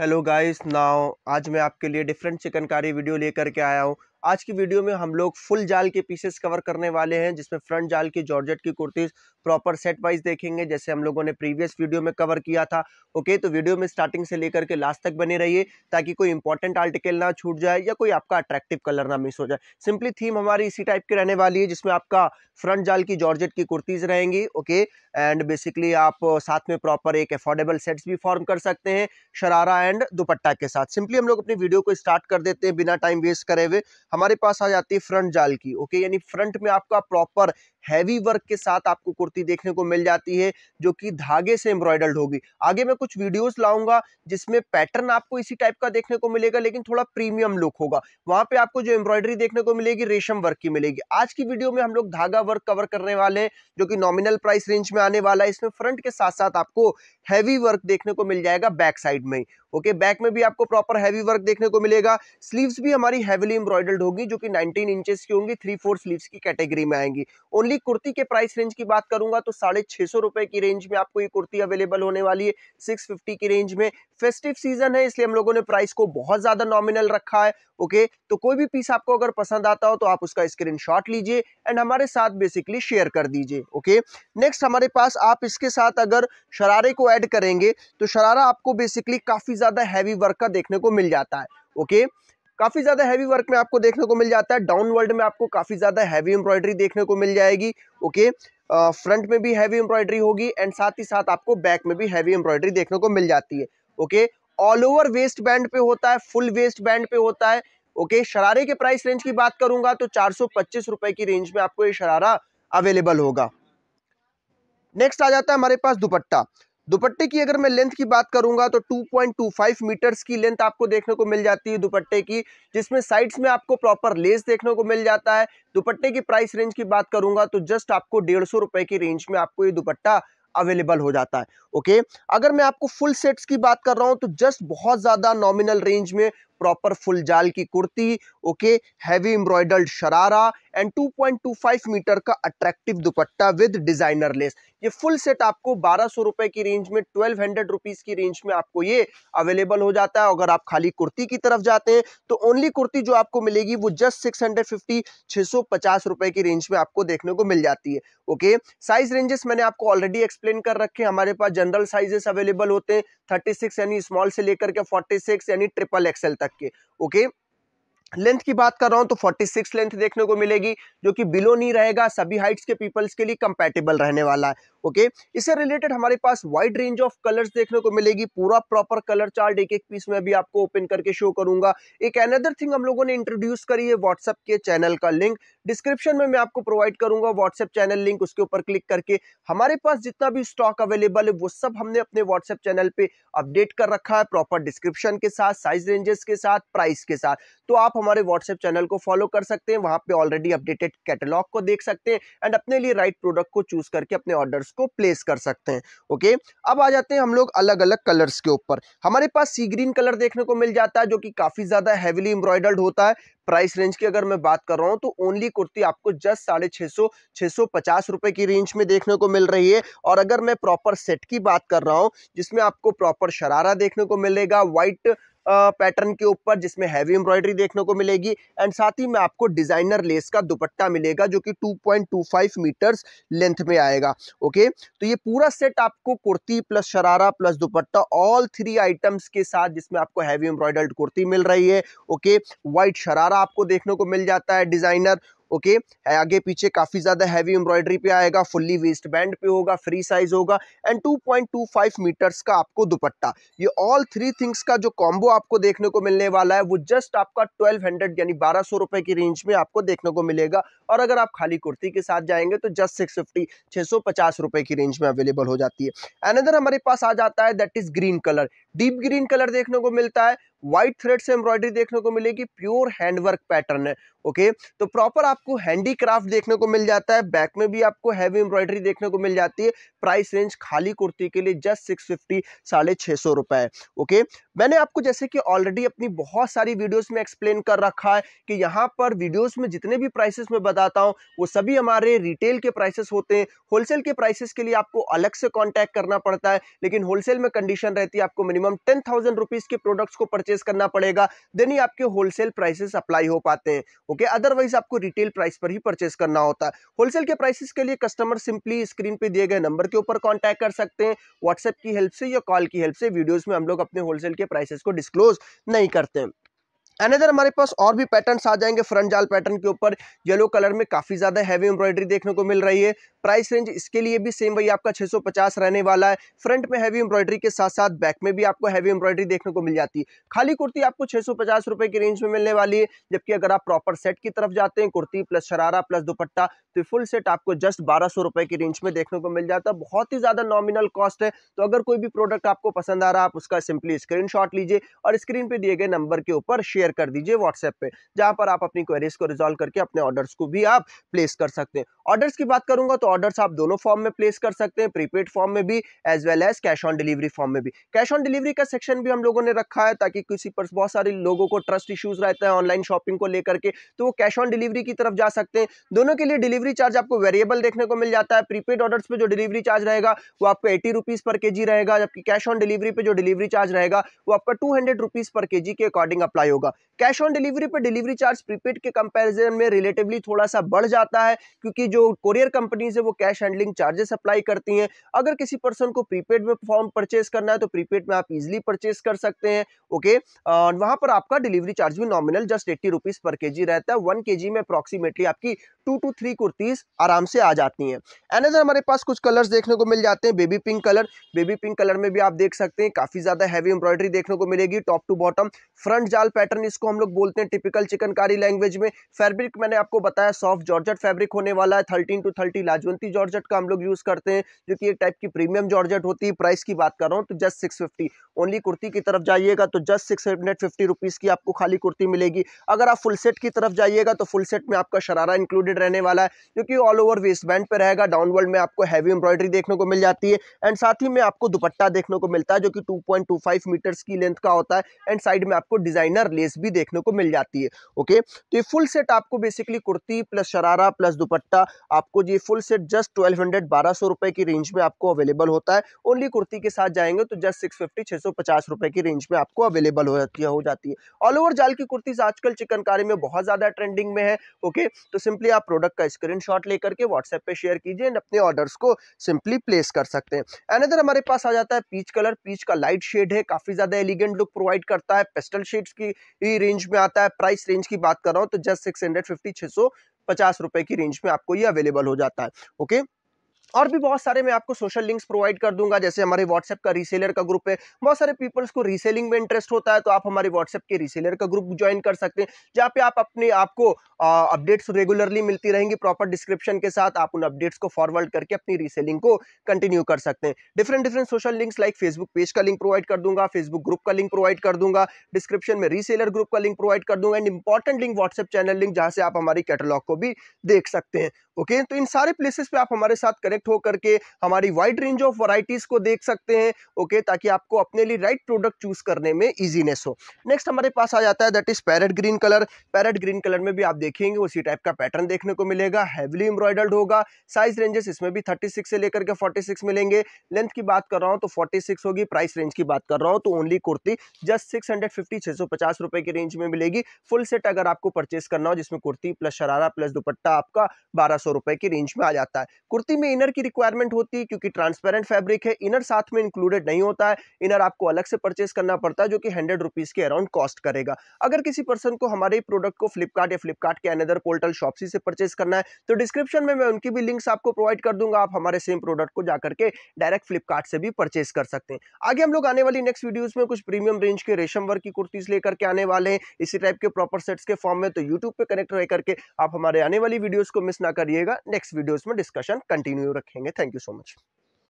Hello guys now आज मैं आपके लिए डिफरेंट चिकनकारी वीडियो लेकर के आया हूँ आज की वीडियो में हम लोग फुल जाल के पीसेस कवर करने वाले हैं जिसमें फ्रंट जाल की जॉर्जेट की कुर्तीज़ प्रॉपर सेट वाइज देखेंगे जैसे हम लोगों ने प्रीवियस वीडियो में कवर किया था ओके तो वीडियो में स्टार्टिंग से लेकर के लास्ट तक बने रहिए ताकि कोई इंपॉर्टेंट आर्टिकल ना छूट जाए या कोई आपका अट्रैक्टिव कलर ना मिस हो जाए सिंपली थीम हमारी इसी टाइप की रहने वाली है जिसमें आपका फ्रंट जाल की जॉर्जेट की कुर्तीज़ रहेंगी ओके एंड बेसिकली आप साथ में प्रॉपर एक अफोर्डेबल सेट्स भी फॉर्म कर सकते हैं शरारा एंड दुपट्टा के साथ सिंपली हम लोग अपनी वीडियो को स्टार्ट कर देते हैं बिना टाइम वेस्ट करे हुए हमारे पास आ जाती है फ्रंट जाल की ओके यानी फ्रंट में आपका प्रॉपर हैवी वर्क के साथ आपको कुर्ती देखने को मिल जाती है जो कि धागे से एम्ब्रॉयडर्ड होगी आगे मैं कुछ वीडियोस लाऊंगा जिसमें पैटर्न आपको इसी टाइप का देखने को मिलेगा लेकिन थोड़ा प्रीमियम लुक होगा वहां पे आपको जो एम्ब्रॉयडरी देखने को मिलेगी रेशम वर्क की मिलेगी आज की वीडियो में हम लोग धागा वर्क कवर करने वाले हैं जो कि नॉमिनल प्राइस रेंज में आने वाला है इसमें फ्रंट के साथ साथ आपको हैवी वर्क देखने को मिल जाएगा बैक साइड में ओके बैक में भी आपको प्रॉपर हैवी वर्क देखने को मिलेगा स्लीव्स भी हमारी हैवीली एम्ब्रॉयडर्ड होगी जो कि 19 इंचेस की होंगी थ्री फोर स्लीव्स की कैटेगरी में आएंगी ओनली कुर्ती के प्राइस रेंज की बात करूंगा तो साढ़े छह सौ रुपए की रेंज में आपको ये कुर्ती अवेलेबल होने वाली है सिक्स फिफ्टी की रेंज में फेस्टिव सीजन है इसलिए हम लोगों ने प्राइस को बहुत ज़्यादा नॉमिनल रखा है ओके तो कोई भी पीस आपको अगर पसंद आता हो तो आप उसका स्क्रीन लीजिए एंड हमारे साथ बेसिकली शेयर कर दीजिए ओके नेक्स्ट हमारे पास आप इसके साथ अगर शरारे को ऐड करेंगे तो शरारा आपको बेसिकली काफ़ी ज़्यादा हैवी वर्क का देखने को मिल जाता है ओके okay? काफ़ी ज़्यादा हैवी वर्क में आपको देखने को मिल जाता है वर्ल्ड में आपको काफ़ी ज़्यादा हैवी एम्ब्रॉयडरी देखने को मिल जाएगी ओके फ्रंट में भी हैवी एम्ब्रॉयडरी होगी एंड साथ ही साथ आपको बैक में भी हैवी एम्ब्रॉयडरी देखने को मिल जाती है okay all over waist band पे होता है फुल वेस्ट बैंड पे होता है ओके शरारे के प्राइस रेंज की बात करूंगा तो चार रुपए की रेंज में आपको ये शरारा अवेलेबल होगा नेक्स्ट आ जाता है हमारे पास दुपट्टा दुपट्टे की अगर मैं लेंथ की बात करूंगा तो 2.25 मीटर्स की लेंथ आपको देखने को मिल जाती है दुपट्टे की जिसमें साइड्स में आपको प्रॉपर लेस देखने को मिल जाता है दुपट्टे की प्राइस रेंज की बात करूंगा तो जस्ट आपको डेढ़ सौ रुपए की रेंज में आपको ये दुपट्टा अवेलेबल हो जाता है ओके अगर मैं आपको फुल सेट्स की बात कर रहा हूं तो जस्ट बहुत ज़्यादा नॉमिनल रेंज में प्रॉपर फुल जाल की kurti okay heavy embroidered sharara and 2.25 metre का attractive dupatta with designer lace ये फुल सेट आपको बारह सौ रुपए की रेंज में ट्वेल्व हंड्रेड रुपीज की रेंज में आपको ये अवेलेबल हो जाता है अगर आप खाली कुर्ती की तरफ जाते हैं तो ओनली कुर्ती जो आपको मिलेगी वो जस्ट सिक्स हंड्रेड फिफ्टी छह सौ पचास रुपए की रेंज में आपको देखने को मिल जाती है ओके साइज रेंजेस मैंने आपको ऑलरेडी एक्सप्लेन कर रखे हमारे पास जनरल साइजेस अवेलेबल होते हैं थर्टी सिक्स यानी स्मॉल से लेकर के फोर्टी सिक्स यानी ट्रिपल एक्सएल तक तक के ओके लेंथ की बात कर रहा हूं तो 46 लेंथ देखने को मिलेगी जो कि बिलो नहीं रहेगा सभी हाइट्स के पीपल्स के लिए कंपेटेबल रहने वाला है ओके इससे रिलेटेड हमारे पास वाइड रेंज ऑफ कलर्स देखने को मिलेगी पूरा प्रॉपर कलर चार्ट एक एक पीस में भी आपको ओपन करके शो करूंगा एक अनदर थिंग हम लोगों ने इंट्रोड्यूस करी है व्हाट्सएप के चैनल का लिंक डिस्क्रिप्शन में मैं आपको प्रोवाइड करूंगा व्हाट्सएप चैनल लिंक उसके ऊपर क्लिक करके हमारे पास जितना भी स्टॉक अवेलेबल है वो सब हमने अपने व्हाट्सएप चैनल पे अपडेट कर रखा है प्रॉपर डिस्क्रिप्शन के साथ साइज रेंजेस के साथ प्राइस के साथ तो आप हमारे व्हाट्सएप चैनल को फॉलो कर सकते हैं वहां पे ऑलरेडी अपडेटेड कैटलॉग को देख सकते हैं एंड अपने लिए राइट प्रोडक्ट को चूज करके अपने ऑर्डर्स इसको प्लेस कर सकते हैं ओके अब आ जाते हैं हम लोग अलग अलग कलर्स के ऊपर हमारे पास सी ग्रीन कलर देखने को मिल जाता है जो कि काफ़ी ज़्यादा हैविली एम्ब्रॉयडर्ड होता है प्राइस रेंज की अगर मैं बात कर रहा हूँ तो ओनली कुर्ती आपको जस्ट साढ़े छः सौ छः सौ पचास रुपये की रेंज में देखने को मिल रही है और अगर मैं प्रॉपर सेट की बात कर रहा हूँ जिसमें आपको प्रॉपर शरारा देखने को मिलेगा वाइट पैटर्न के ऊपर जिसमें हैवी एम्ब्रॉयडरी देखने को मिलेगी एंड साथ ही में आपको डिजाइनर लेस का दुपट्टा मिलेगा जो कि 2.25 मीटर्स लेंथ में आएगा ओके तो ये पूरा सेट आपको kurti plus sharara plus dupatta all three items के साथ जिसमें आपको हैवी एम्ब्रॉयडर्ड कुर्ती मिल रही है ओके वाइट शरारा आपको देखने को मिल जाता है डिजाइनर ओके आगे पीछे काफ़ी ज़्यादा हैवी एम्ब्रॉयडरी पे आएगा फुल्ली वेस्ट बैंड पे होगा फ्री साइज होगा एंड 2.25 मीटर्स का आपको दुपट्टा ये ऑल थ्री थिंग्स का जो कॉम्बो आपको देखने को मिलने वाला है वो जस्ट आपका 1200 यानी बारह रुपए की रेंज में आपको देखने को मिलेगा और अगर आप खाली कुर्ती के साथ जाएंगे तो जस्ट सिक्स फिफ्टी रुपए की रेंज में अवेलेबल हो जाती है अनदर हमारे पास आ जाता है that is green colour deep green colour देखने को मिलता है व्हाइट थ्रेड से एम्ब्रॉयडरी देखने को मिलेगी प्योर हैंडवर्क पैटर्न है ओके तो प्रॉपर आपको हैंडीक्राफ्ट देखने को मिल जाता है बैक में भी आपको हैवी एम्ब्रॉयडरी देखने को मिल जाती है प्राइस रेंज खाली कुर्ती के लिए जस्ट सिक्स फिफ्टी साढ़े छः सौ रुपये ओके मैंने आपको जैसे कि ऑलरेडी अपनी बहुत सारी वीडियोज में एक्सप्लेन कर रखा है कि यहाँ पर वीडियोज में जितने भी प्राइसेस में बताता हूँ वो सभी हमारे रिटेल के प्राइसेस होते हैं होलसेल के प्राइसेस के लिए आपको अलग से कॉन्टैक्ट करना पड़ता है लेकिन होलसेल में कंडीशन रहती है आपको मिनिमम टेन थाउजेंड रुपीज़ के प्रोडक्ट्स को परचेस करना पड़ेगा देन ही आपके होलसेल प्राइसेस अप्लाई हो पाते हैं ओके अदरवाइज आपको रिटेल प्राइस पर ही परचेस करना होता है होलसेल के प्राइसेस के लिए कस्टमर सिंपली स्क्रीन पे दिए गए नंबर के ऊपर कॉन्टैक्ट कर सकते हैं व्हाट्सएप की हेल्प से या कॉल की हेल्प से वीडियोज में हम लोग अपने होलसेल के प्राइसेस को डिस्क्लोज नहीं करते हैं अनदर हमारे पास और भी पैटर्न्स आ जाएंगे फ्रंट जाल पैटर्न के ऊपर येलो कलर में काफ़ी ज़्यादा हैवी एम्ब्रॉयडरी देखने को मिल रही है प्राइस रेंज इसके लिए भी सेम वही आपका 650 रहने वाला है फ्रंट में हैवी एम्ब्रॉयडरी के साथ साथ बैक में भी आपको हैवी एम्ब्रॉयडरी देखने को मिल जाती है खाली कुर्ती आपको छः सौ की रेंज में मिलने वाली है जबकि अगर आप प्रॉपर सेट की तरफ जाते हैं कुर्ती प्लस शरारा प्लस दुपट्टा तो फुल सेट आपको जस्ट बारह सौ की रेंज में देखने को मिल जाता है बहुत ही ज़्यादा नॉमिनल कॉस्ट है तो अगर कोई भी प्रोडक्ट आपको पसंद आ रहा है आप उसका सिंपली स्क्रीन लीजिए और स्क्रीन पर दिए गए नंबर के ऊपर शेयर शेयर कर दीजिए व्हाट्सएप पे जहाँ पर आप अपनी क्वेरीज को रिजॉल्व करके अपने ऑर्डर्स को भी आप प्लेस कर सकते हैं ऑर्डर्स की बात करूंगा तो ऑर्डर्स आप दोनों फॉर्म में प्लेस कर सकते हैं प्रीपेड फॉर्म में भी as well as cash on delivery form में भी कैश ऑन डिलीवरी का सेक्शन भी हम लोगों ने रखा है ताकि किसी पर बहुत सारे लोगों को ट्रस्ट इश्यूज रहते हैं ऑनलाइन शॉपिंग को लेकर के तो वो कैश ऑन डिलीवरी की तरफ जा सकते हैं दोनों के लिए डिलीवरी चार्ज आपको वेरिएबल देखने को मिल जाता है प्रीपेड ऑर्डर्स पे जो डिलीवरी चार्ज रहेगा वो आपको एटी रुपीज पर के रहेगा जबकि कैश ऑन डिलीवरी पे जो डिलीवरी चार्ज रहेगा वो आपका टू हंड्रेड रुपीज पर के के अकॉर्डिंग अप्लाई होगा कैश ऑन डिलीवरी पर डिलीवरी चार्ज प्रीपेड के कंपैरिजन में रिलेटिवली थोड़ा सा बढ़ जाता है क्योंकि जो कोरियर कंपनीज है वो कैश हैंडलिंग चार्जेस अप्लाई करती हैं अगर किसी पर्सन को प्रीपेड में फॉर्म परचेज करना है तो प्रीपेड में आप इजिली परचेज कर सकते हैं ओके वहां पर आपका डिलीवरी चार्ज भी नॉमिनल जस्ट एट्टी रुपीज़ पर के रहता है वन के में अप्रॉक्सीमेटली आपकी टू टू थ्री कुर्तीज़ आराम से आ जाती हैं एनदर हमारे पास कुछ कलर्स देखने को मिल जाते हैं baby pink colour baby pink colour में भी आप देख सकते हैं काफ़ी ज़्यादा हैवी एम्ब्रॉयडरी देखने को मिलेगी टॉप टू बॉटम फ्रंट जाल पैटर्न इसको हम लोग बोलते हैं टिपिकल चिकनकारी लैंग्वेज में फैब्रिक मैंने आपको बताया सॉफ्ट जॉर्जट फैब्रिक होने वाला है thirteen two thirty Lajwanti georgette का हम लोग यूज़ करते हैं जो कि एक टाइप की प्रीमियम जॉर्जट होती है प्राइस की बात कर रहा हूँ तो just six fifty only kurti की तरफ जाइएगा तो just six hundred fifty rupees की आपको खाली कुर्ती मिलेगी अगर आप फुल सेट की तरफ जाइएगा तो फुल सेट में आपका शरारा इंक्लूडेड प्रिंटेड रहने वाला है क्योंकि ऑल ओवर वेस्ट बैंड पर रहेगा डाउन वर्ल्ड में आपको हैवी एम्ब्रॉयडरी देखने को मिल जाती है एंड साथ ही में आपको दुपट्टा देखने को मिलता है जो कि टू मीटर्स की लेंथ का होता है एंड साइड में आपको डिजाइनर लेस भी देखने को मिल जाती है ओके तो ये फुल सेट आपको basically kurti plus sharara plus dupatta आपको ये full set just twelve hundred बारह सौ रुपए की रेंज में आपको अवेलेबल होता है ओनली कुर्ती के साथ जाएंगे तो जस्ट सिक्स फिफ्टी छः सौ पचास रुपए की रेंज में आपको अवेलेबल हो जाती है हो जाती है ऑल ओवर जाल की कुर्तीज आजकल चिकनकारी में बहुत ज़्यादा ट्रेंडिंग में है ओके तो सिंपली आप प्रोडक्ट का स्क्रीनशॉट लेकर के व्हाट्सएप पे शेयर कीजिए एंड अपने ऑर्डर्स को सिंपली प्लेस कर सकते हैं एनदर हमारे पास आ जाता है पीच कलर पीच का लाइट शेड है काफ़ी ज़्यादा एलिगेंट लुक प्रोवाइड करता है पेस्टल शेड्स की रेंज में आता है प्राइस रेंज की बात कर रहा हूँ तो जस्ट सिक्स हंड्रेड की रेंज में आपको ये अवेलेबल हो जाता है ओके okay? और भी बहुत सारे मैं आपको सोशल लिंक्स प्रोवाइड कर दूंगा जैसे हमारे व्हाट्सएप का रीसेलर का ग्रुप है बहुत सारे पीपल्स को रीसेलिंग में इंटरेस्ट होता है तो आप हमारे व्हाट्सएप के रीसेलर का ग्रुप ज्वाइन कर सकते हैं जहाँ पे आप अपने आपको अपडेट्स रेगुलरली मिलती रहेंगी प्रॉपर डिस्क्रिप्शन के साथ आप उन अपडेट्स को फॉरवर्ड करके अपनी रीसेलिंग को कंटिन्यू कर सकते हैं different different social links like Facebook page का लिंक प्रोवाइड कर दूंगा फेसबुक ग्रुप का लिंक प्रोवाइड कर दूंगा डिस्क्रिप्शन में रीसेलर ग्रुप का लिंक प्रोवाइड कर दूंगा and important link WhatsApp channel link जहाँ से आप हमारी कैटलॉग को भी देख सकते हैं ओके तो इन सारे प्लेसेस पे आप हमारे साथ कनेक्ट सेलेक्ट होकर के हमारी वाइड रेंज ऑफ वराइटीज को देख सकते हैं ओके ताकि आपको अपने लिए राइट प्रोडक्ट चूज करने में ईजीनेस हो नेक्स्ट हमारे पास आ जाता है that is parrot green colour parrot green colour में भी आप देखेंगे उसी टाइप का पैटर्न देखने को मिलेगा हैवली एम्ब्रॉयडर्ड होगा साइज रेंजेस इसमें भी थर्टी से लेकर के फोर्टी मिलेंगे लेंथ की बात कर रहा हूँ तो फोर्टी होगी प्राइस रेंज की बात कर रहा हूँ तो only kurti just six hundred रुपए की रेंज में मिलेगी फुल सेट अगर आपको परचेस करना हो जिसमें कुर्ती प्लस शरारा प्लस दुपट्टा आपका बारह सौ रुपए की रेंज में आ जाता है कुर्ती में इनर इनर की रिक्वायरमेंट होती है क्योंकि ट्रांसपेरेंट फैब्रिक है इनर साथ में इंक्लूडेड नहीं होता है इनर आपको अलग से परचेस करना पड़ता है जो कि हंड्रेड रुपीज़ के अराउंड कॉस्ट करेगा अगर किसी पर्सन को हमारे प्रोडक्ट को फ्लिपकार्ट या फ्लिपकार्ट के अनदर पोर्टल शॉपसी से परचेस करना है तो डिस्क्रिप्शन में मैं उनकी भी लिंक्स आपको प्रोवाइड कर दूंगा आप हमारे सेम प्रोडक्ट को जाकर के डायरेक्ट फ्लिपकार्ट से भी परचेस कर सकते हैं आगे हम लोग आने वाली नेक्स्ट वीडियोज में कुछ प्रीमियम रेंज के रेशम वर्ग की कुर्तीज़ लेकर के आने वाले हैं इसी टाइप के प्रॉपर सेट्स के फॉर्म में तो यूट्यूब पर कनेक्ट रह करके आप हमारे आने वाली वीडियोज़ को मिस ना करिएगा नेक्स्ट वीडियोज़ में डिस्कशन कंटिन्यू रखेंगे थैंक यू सो मच